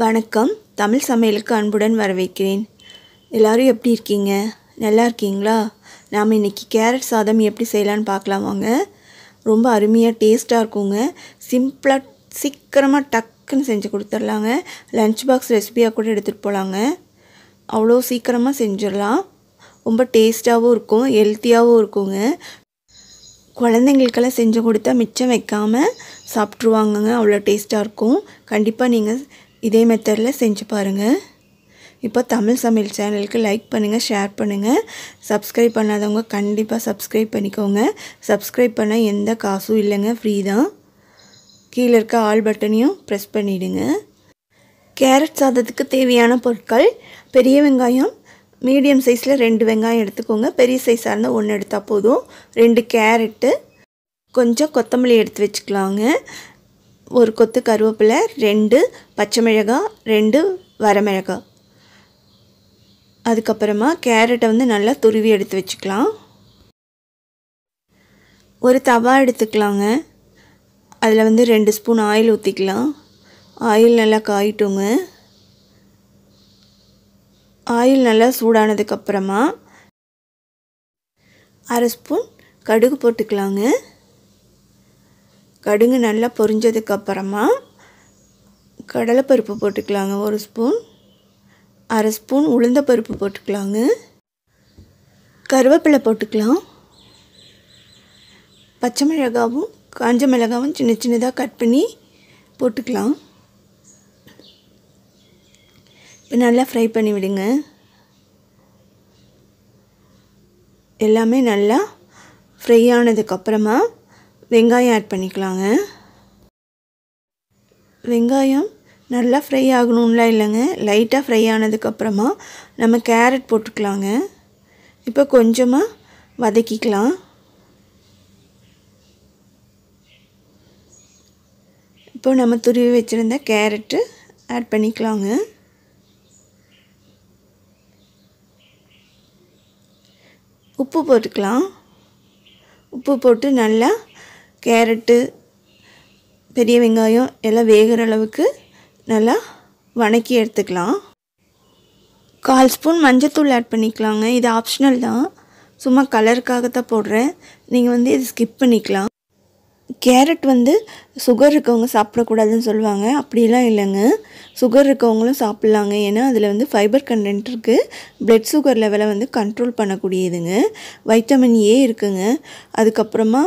வணக்கம் தமிழ் சமையலுக்கு அன்புடன் வரவேற்கிறேன் எல்லோரும் எப்படி இருக்கீங்க நல்லா இருக்கீங்களா நாம் இன்றைக்கி கேரட் சாதம் எப்படி செய்யலான்னு பார்க்கலாம் வாங்க ரொம்ப அருமையாக டேஸ்ட்டாக இருக்குங்க சிம்பிளாக சீக்கிரமாக டக்குன்னு செஞ்சு கொடுத்துர்லாங்க லன்ச் பாக்ஸ் ரெசிபியாக கூட எடுத்துகிட்டு போகலாங்க அவ்வளோ சீக்கிரமாக செஞ்சிடலாம் ரொம்ப டேஸ்ட்டாகவும் இருக்கும் ஹெல்த்தியாகவும் இருக்குங்க குழந்தைங்களுக்கெல்லாம் செஞ்சு கொடுத்தா மிச்சம் வைக்காமல் சாப்பிட்ருவாங்கங்க அவ்வளோ டேஸ்ட்டாக இருக்கும் கண்டிப்பாக நீங்கள் இதே மெத்தடில் செஞ்சு பாருங்கள் இப்போ தமிழ் சமையல் சேனலுக்கு லைக் பண்ணுங்கள் ஷேர் பண்ணுங்கள் சப்ஸ்கிரைப் பண்ணாதவங்க கண்டிப்பாக சப்ஸ்கிரைப் பண்ணிக்கோங்க சப்ஸ்கிரைப் பண்ண எந்த காசும் இல்லைங்க ஃப்ரீ தான் கீழே இருக்க ஆல் பட்டனையும் ப்ரெஸ் பண்ணிவிடுங்க கேரட் சாதத்துக்கு தேவையான பொருட்கள் பெரிய வெங்காயம் மீடியம் சைஸில் ரெண்டு வெங்காயம் எடுத்துக்கோங்க பெரிய சைஸாக இருந்தால் ஒன்று எடுத்தால் போதும் ரெண்டு கேரட்டு கொஞ்சம் கொத்தமல்லி எடுத்து வச்சுக்கலாங்க ஒரு கொத்து கருவேப்பிலை ரெண்டு பச்சை மிளகாய் ரெண்டு வரமிளகாய் அதுக்கப்புறமா கேரட்டை வந்து நல்லா துருவி எடுத்து வச்சுக்கலாம் ஒரு தவா எடுத்துக்கலாங்க அதில் வந்து ரெண்டு ஸ்பூன் ஆயில் ஊற்றிக்கலாம் ஆயில் நல்லா காயிட்டுங்க ஆயில் நல்லா சூடானதுக்கப்புறமா அரை ஸ்பூன் கடுகு போட்டுக்கலாங்க கடுங்கு நல்லா பொரிஞ்சதுக்கப்புறமா கடலைப்பருப்பு போட்டுக்கலாங்க ஒரு ஸ்பூன் அரை ஸ்பூன் உளுந்த பருப்பு போட்டுக்கலாங்க கருவேப்பிலை போட்டுக்கலாம் பச்சை மிளகாவும் காஞ்ச மிளகாவும் சின்ன சின்னதாக கட் பண்ணி போட்டுக்கலாம் இப்போ நல்லா ஃப்ரை பண்ணி விடுங்க எல்லாமே நல்லா ஃப்ரை ஆனதுக்கப்புறமா வெங்காயம் ஆட் பண்ணிக்கலாங்க வெங்காயம் நல்லா ஃப்ரை ஆகணும்லாம் இல்லைங்க லைட்டாக ஃப்ரை ஆனதுக்கப்புறமா நம்ம கேரட் போட்டுக்கலாங்க இப்போ கொஞ்சமாக வதக்கிக்கலாம் இப்போ நம்ம துருவி வச்சுருந்த கேரட்டு ஆட் பண்ணிக்கலாங்க உப்பு போட்டுக்கலாம் உப்பு போட்டு நல்லா கேரட்டு பெரிய வெங்காயம் எல்லாம் வேகிற அளவுக்கு நல்லா வணக்கி எடுத்துக்கலாம் கால் ஸ்பூன் மஞ்சத்தூள் ஆட் பண்ணிக்கலாங்க இது ஆப்ஷனல் தான் சும்மா கலருக்காக தான் போடுறேன் நீங்கள் வந்து இது ஸ்கிப் பண்ணிக்கலாம் கேரட் வந்து சுகர் இருக்கவங்க சாப்பிடக்கூடாதுன்னு சொல்லுவாங்க அப்படிலாம் இல்லைங்க சுகர் இருக்கவங்களும் சாப்பிட்லாங்க ஏன்னா அதில் வந்து ஃபைபர் கண்டென்ட் இருக்குது பிளட் சுகர் லெவலை வந்து கண்ட்ரோல் பண்ணக்கூடியதுங்க வைட்டமின் ஏ இருக்குதுங்க அதுக்கப்புறமா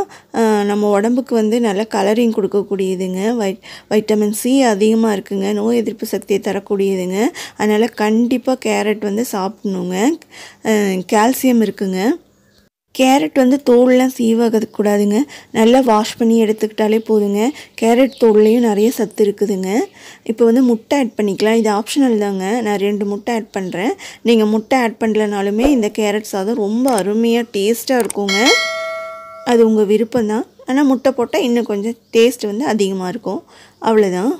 நம்ம உடம்புக்கு வந்து நல்ல கலரிங் கொடுக்கக்கூடியதுங்க வை வைட்டமின் சி அதிகமாக இருக்குங்க நோய் எதிர்ப்பு சக்தியை தரக்கூடியதுங்க அதனால் கண்டிப்பாக கேரட் வந்து சாப்பிடணுங்க கால்சியம் இருக்குங்க கேரட் வந்து தோல்லாம் கூடாதுங்க நல்லா வாஷ் பண்ணி எடுத்துக்கிட்டாலே போதுங்க கேரட் தோல்லையும் நிறைய சத்து இருக்குதுங்க இப்போ வந்து முட்டை ஆட் பண்ணிக்கலாம் இது ஆப்ஷனல் தாங்க நான் ரெண்டு முட்டை ஆட் பண்ணுறேன் நீங்கள் முட்டை ஆட் பண்ணலனாலுமே இந்த கேரட் சாதம் ரொம்ப அருமையாக டேஸ்ட்டாக இருக்குங்க அது உங்கள் விருப்பம் தான் ஆனால் முட்டை போட்டால் இன்னும் கொஞ்சம் டேஸ்ட் வந்து அதிகமாக இருக்கும் அவ்வளோதான்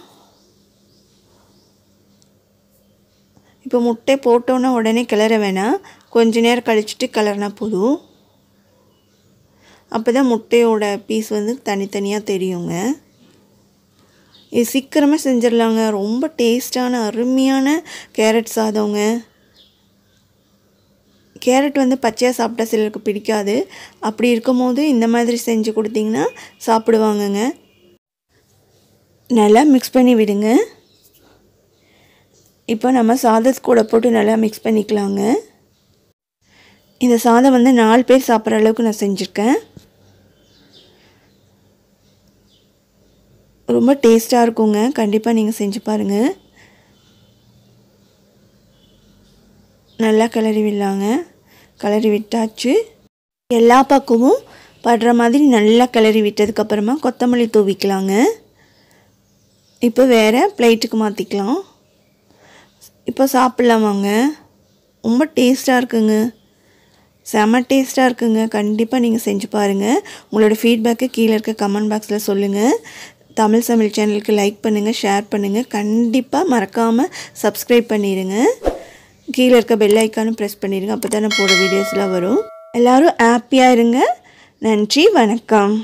இப்போ முட்டை போட்டோன்னா உடனே கிளற வேணாம் கொஞ்ச நேரம் கழிச்சிட்டு கிளறினா போதும் அப்போ தான் முட்டையோட பீஸ் வந்து தனித்தனியாக தெரியுங்க இது சீக்கிரமே செஞ்சிடலாங்க ரொம்ப டேஸ்டான அருமையான கேரட் சாதங்க கேரட் வந்து பச்சையாக சாப்பிட்டா சிலருக்கு பிடிக்காது அப்படி இருக்கும்போது இந்த மாதிரி செஞ்சு கொடுத்தீங்கன்னா சாப்பிடுவாங்கங்க நல்லா மிக்ஸ் பண்ணி விடுங்க இப்போ நம்ம சாதத்து கூட போட்டு நல்லா மிக்ஸ் பண்ணிக்கலாங்க இந்த சாதம் வந்து நாலு பேர் சாப்பிட்ற அளவுக்கு நான் செஞ்சுருக்கேன் ரொம்ப டேஸ்ட்டாக இருக்குங்க கண்டிப்பாக நீங்கள் செஞ்சு பாருங்கள் நல்லா கிளறி விடலாங்க கிளறி விட்டாச்சு எல்லா பக்கமும் படுற மாதிரி நல்லா கிளறி விட்டதுக்கப்புறமா கொத்தமல்லி தூவிக்கலாங்க இப்போ வேறு பிளேட்டுக்கு மாற்றிக்கலாம் இப்போ சாப்பிட்லாமாங்க ரொம்ப டேஸ்ட்டாக இருக்குங்க செம டேஸ்ட்டாக இருக்குங்க கண்டிப்பாக நீங்கள் செஞ்சு பாருங்கள் உங்களோட ஃபீட்பேக்கை கீழே இருக்க கமெண்ட் பாக்ஸில் சொல்லுங்கள் தமிழ் சமையல் சேனலுக்கு லைக் பண்ணுங்கள் ஷேர் பண்ணுங்கள் கண்டிப்பாக மறக்காமல் சப்ஸ்கிரைப் பண்ணிடுங்க கீழே இருக்க பெல் ஐக்கானும் ப்ரெஸ் பண்ணிடுங்க அப்போ தான் நான் போகிற வீடியோஸ்லாம் வரும் எல்லோரும் ஹாப்பியாக இருங்க நன்றி வணக்கம்